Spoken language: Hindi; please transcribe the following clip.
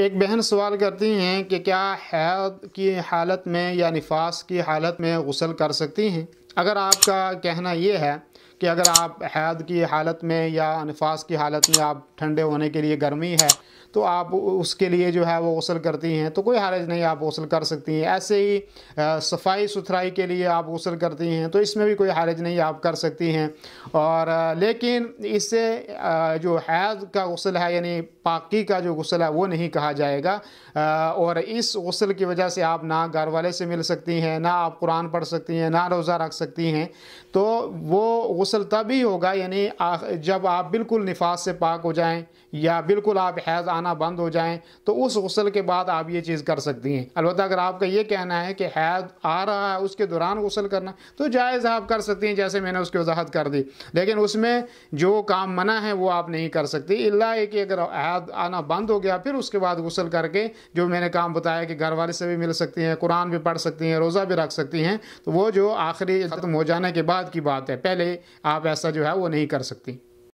एक बहन सवाल करती हैं कि क्या हैद की हालत में या निफास की हालत में गसल कर सकती हैं अगर आपका कहना ये है कि अगर आप हैद की हालत में या अनफास की हालत में आप ठंडे होने के लिए गर्मी है तो आप उसके लिए जो है वो गसल करती हैं तो कोई हरज नहीं आप गसल कर सकती हैं ऐसे ही सफाई सुथराई के लिए आप गसल करती हैं तो इसमें भी कोई हरज नहीं आप कर सकती हैं और लेकिन इससे जो हैद का गसल है यानी पाकी का जो गसल है वो नहीं कहा जाएगा और इस गसल की वजह से आप ना घर वाले से मिल सकती हैं ना आप कुरान पढ़ सकती हैं ना रोज़ा रख सकती हैं तो वो गसल तभी होगा यानी जब आप बिल्कुल निफास से पाक हो जाएं या बिल्कुल आप हैज़ आना बंद हो जाएं तो उस गसल के बाद आप ये चीज़ कर सकती हैं अलबत्त अगर आपका ये कहना है कि हैज़ आ रहा है उसके दौरान गसल करना तो जायज़ आप कर सकती हैं जैसे मैंने उसकी वजाहत कर दी लेकिन उसमें जो काम मना है वो आप नहीं कर सकती इला है कि अगर हैज़ आना बंद हो गया फिर उसके बाद गसल करके जो मैंने काम बताया कि घर वाले से भी मिल सकती हैं कुरान भी पढ़ सकती हैं रोज़ा भी रख सकती हैं तो वो जो आखिरी ख़त्म हो जाने के बाद की बात है पहले आप ऐसा जो है वो नहीं कर सकती